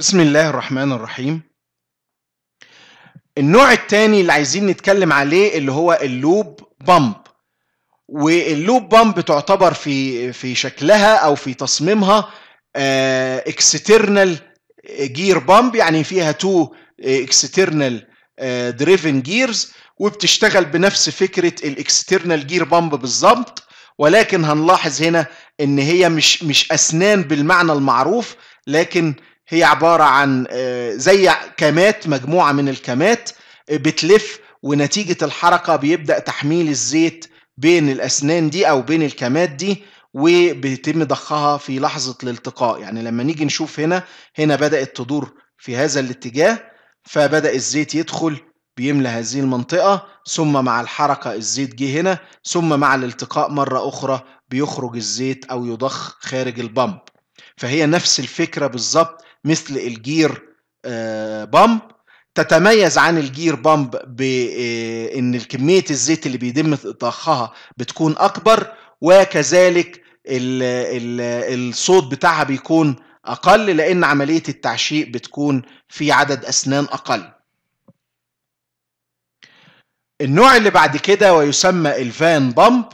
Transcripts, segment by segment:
بسم الله الرحمن الرحيم النوع الثاني اللي عايزين نتكلم عليه اللي هو اللوب بامب واللوب بامب تعتبر في في شكلها او في تصميمها اكسترنال آه، جير بامب يعني فيها تو اكسترنال دريفن جيرز وبتشتغل بنفس فكره الاكسترنال جير بامب بالظبط ولكن هنلاحظ هنا ان هي مش مش اسنان بالمعنى المعروف لكن هي عبارة عن آه، زي كمات مجموعة من الكمات آه، بتلف ونتيجة الحركة بيبدأ تحميل الزيت بين الأسنان دي أو بين الكمات دي وبيتم ضخها في لحظة الالتقاء يعني لما نيجي نشوف هنا هنا بدأت تدور في هذا الاتجاه فبدأ الزيت يدخل بيملى هذه المنطقة ثم مع الحركة الزيت جه هنا ثم مع الالتقاء مرة أخرى بيخرج الزيت أو يضخ خارج البمب فهي نفس الفكرة بالظبط مثل الجير آه، بامب تتميز عن الجير بامب بان آه، كميه الزيت اللي بيتم ضخها بتكون اكبر وكذلك الصوت بتاعها بيكون اقل لان عمليه التعشيق بتكون في عدد اسنان اقل النوع اللي بعد كده ويسمى الفان بامب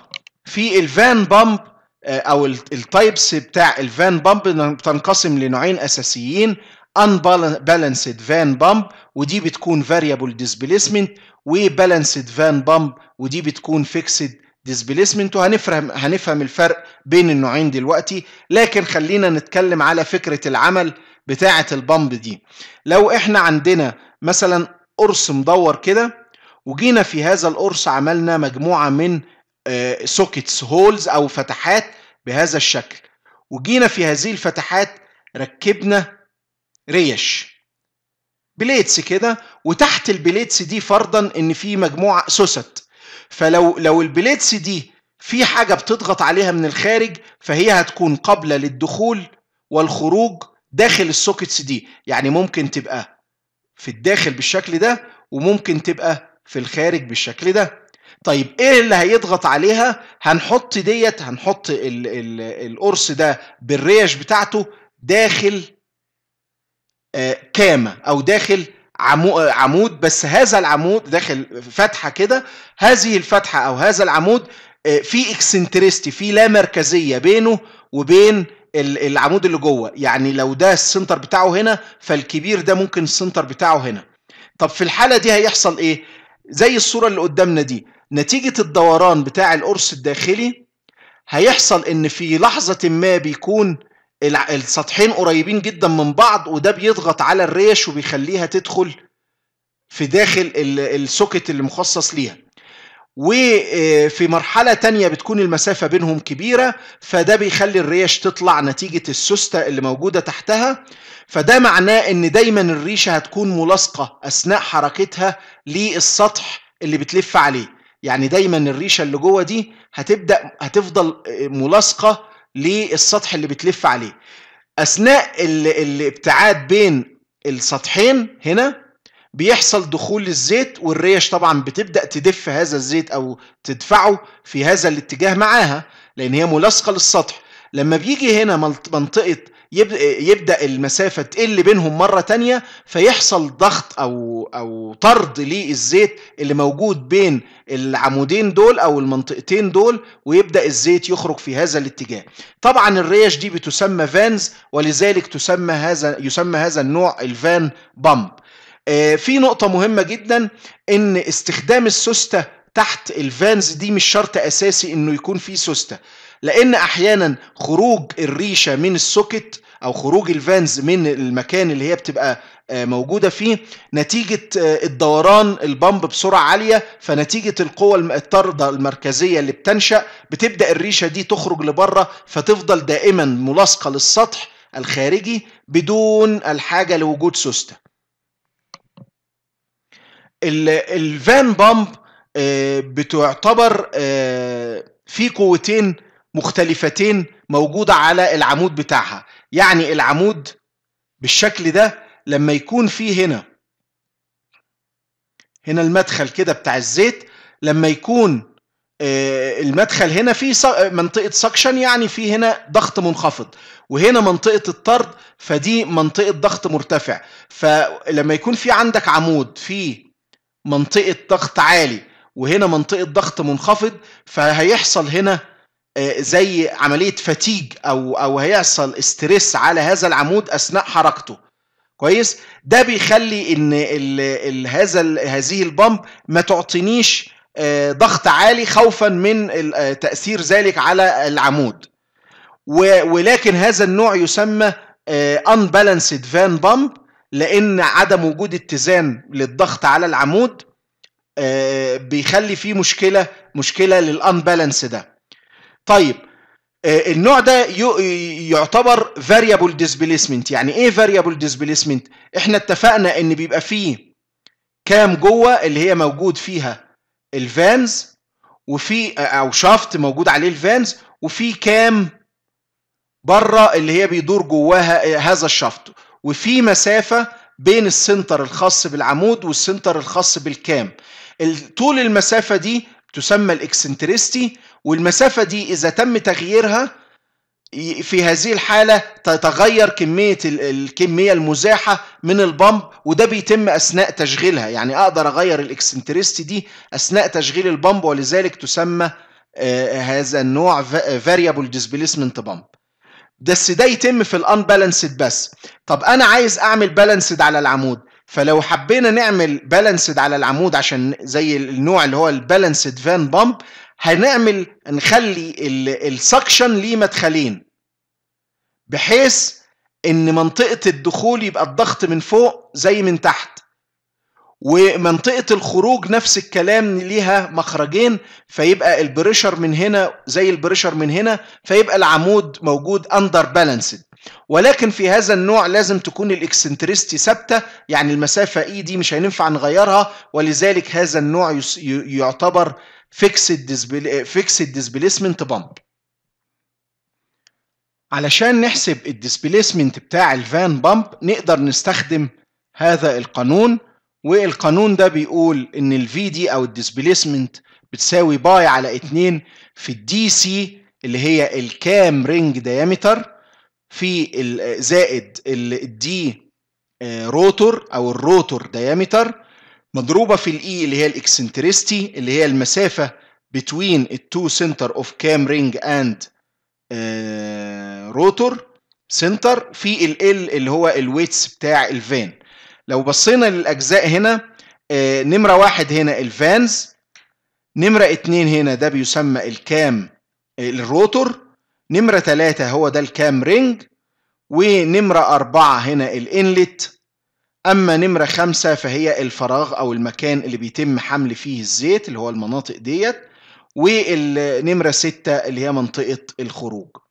في الفان بامب آه، او التايبس بتاع الفان بامب بتنقسم لنوعين اساسيين unbalanced van bump ودي بتكون variable displacement وبالانسد فان بامب ودي بتكون فيكسد ديسبيسمنت وهنفهم هنفهم الفرق بين النوعين دلوقتي لكن خلينا نتكلم على فكره العمل بتاعه البامب دي لو احنا عندنا مثلا قرص مدور كده وجينا في هذا القرص عملنا مجموعه من سوكيتس آه، هولز او فتحات بهذا الشكل وجينا في هذه الفتحات ركبنا ريش بليتس كده وتحت البليتس دي فرضا ان في مجموعه سوست فلو لو البليتس دي في حاجه بتضغط عليها من الخارج فهي هتكون قابله للدخول والخروج داخل السوكتس دي يعني ممكن تبقى في الداخل بالشكل ده وممكن تبقى في الخارج بالشكل ده طيب ايه اللي هيضغط عليها هنحط ديت هنحط القرص ده بالريش بتاعته داخل آه، كامة او داخل عمود بس هذا العمود داخل فتحة كده هذه الفتحة او هذا العمود آه، في اكسنتريستي في لا مركزية بينه وبين العمود اللي جوه يعني لو ده السنتر بتاعه هنا فالكبير ده ممكن السنتر بتاعه هنا طب في الحالة دي هيحصل ايه زي الصورة اللي قدامنا دي نتيجة الدوران بتاع القرص الداخلي هيحصل ان في لحظة ما بيكون السطحين قريبين جدا من بعض وده بيضغط على الريش وبيخليها تدخل في داخل السوكت اللي مخصص ليها وفي آه، مرحلة تانية بتكون المسافة بينهم كبيرة فده بيخلي الريش تطلع نتيجة السوستة اللي موجودة تحتها فده معناه ان دايما الريشة هتكون ملاصقة اثناء حركتها للسطح اللي بتلف عليه يعني دايما الريشه اللي جوه دي هتبدا هتفضل ملاصقه للسطح اللي بتلف عليه اثناء الابتعاد بين السطحين هنا بيحصل دخول للزيت والريش طبعا بتبدا تدف هذا الزيت او تدفعه في هذا الاتجاه معاها لان هي ملاصقه للسطح لما بيجي هنا منطقه يبدا المسافه تقل بينهم مره تانية فيحصل ضغط او او طرد للزيت اللي موجود بين العمودين دول او المنطقتين دول ويبدا الزيت يخرج في هذا الاتجاه طبعا الريش دي بتسمى فانز ولذلك تسمى هذا يسمى هذا النوع الفان بامب آه، في نقطة مهمة جدا ان استخدام السوستة تحت الفانز دي مش شرط اساسي انه يكون في سوستة لان احيانا خروج الريشه من السوكت او خروج الفانز من المكان اللي هي بتبقى آه، موجودة فيه نتيجة آه، الدوران البمب بسرعة عالية فنتيجة القوة الطاردة المركزية اللي بتنشأ بتبدأ الريشة دي تخرج لبره فتفضل دائما ملاصقة للسطح الخارجي بدون الحاجة لوجود سوسته الفان بامب آه، بتعتبر في قوتين مختلفتين موجودة على العمود بتاعها يعني العمود بالشكل ده لما يكون فيه هنا هنا المدخل كده بتاع الزيت لما يكون آه، المدخل هنا في آه، منطقة سكشن يعني في هنا ضغط منخفض وهنا منطقة الطرد فدي منطقة ضغط مرتفع فلما يكون في عندك عمود في منطقة ضغط عالي وهنا منطقة ضغط منخفض فهيحصل هنا زي عمليه فتيج او او هيحصل استرس على هذا العمود اثناء حركته كويس ده بيخلي ان الـ الـ هذا هذه البامب ما تعطينيش آه، ضغط عالي خوفا من آه، تاثير ذلك على العمود ولكن هذا النوع يسمى آه، unbalanced فان بامب لان عدم وجود اتزان للضغط على العمود بيخلي فيه مشكله مشكله للانبالانس ده طيب آه، النوع ده يعتبر variable displacement يعني ايه variable displacement احنا اتفقنا ان بيبقى فيه كام جوه اللي هي موجود فيها الفانز وفي آه، او شافت موجود عليه الفانز وفي كام بره اللي هي بيدور جواها آه، هذا الشافت وفي مسافه بين السنتر الخاص بالعمود والسنتر الخاص بالكام طول المسافه دي تسمى الاكسنتريستي والمسافة دي إذا تم تغييرها في هذه الحالة تتغير كمية الكمية المزاحة من البمب وده بيتم أثناء تشغيلها يعني أقدر أغير الإكسنتريستي دي أثناء تشغيل البمب ولذلك تسمى آه، هذا النوع variable displacement bump بس ده يتم في الانبالانسد بس طب انا عايز اعمل بالانسد على العمود فلو حبينا نعمل بالانسد على العمود عشان زي النوع اللي هو البالانسد فان بامب هنعمل نخلي السكشن ليه مدخلين بحيث ان منطقة الدخول يبقى الضغط من فوق زي من تحت ومنطقة الخروج نفس الكلام ليها مخرجين فيبقى البريشر من هنا زي البريشر من هنا فيبقى العمود موجود اندر بالانسد ولكن في هذا النوع لازم تكون الاكسنتريستي ثابتة يعني المسافة اي e دي مش هينفع نغيرها ولذلك هذا النوع يعتبر فيكسد ديسبلي فيكسد ديسبليسمنت بامب علشان نحسب الديسبليسمنت بتاع الفان بامب نقدر نستخدم هذا القانون والقانون ده بيقول ان الفي دي او الديسبليسمنت بتساوي باي على 2 في الدي سي اللي هي الكام رينج ديامتر في زائد الدي روتور eh, او الروتور ديامتر مضروبه في الاي e اللي هي الاكسنتريستي اللي هي المسافه بتوين التو سنتر اوف كام رينج اند روتور سنتر في ال ال اللي هو الويتس بتاع الفان لو بصينا للاجزاء هنا آه، نمره واحد هنا الفانز نمره اتنين هنا ده بيسمى الكام الروتور نمره تلاته هو ده الكام رينج ونمره اربعه هنا الانلت أما نمرة خمسة فهي الفراغ أو المكان اللي بيتم حمل فيه الزيت اللي هو المناطق ديت والنمرة ستة اللي هي منطقة الخروج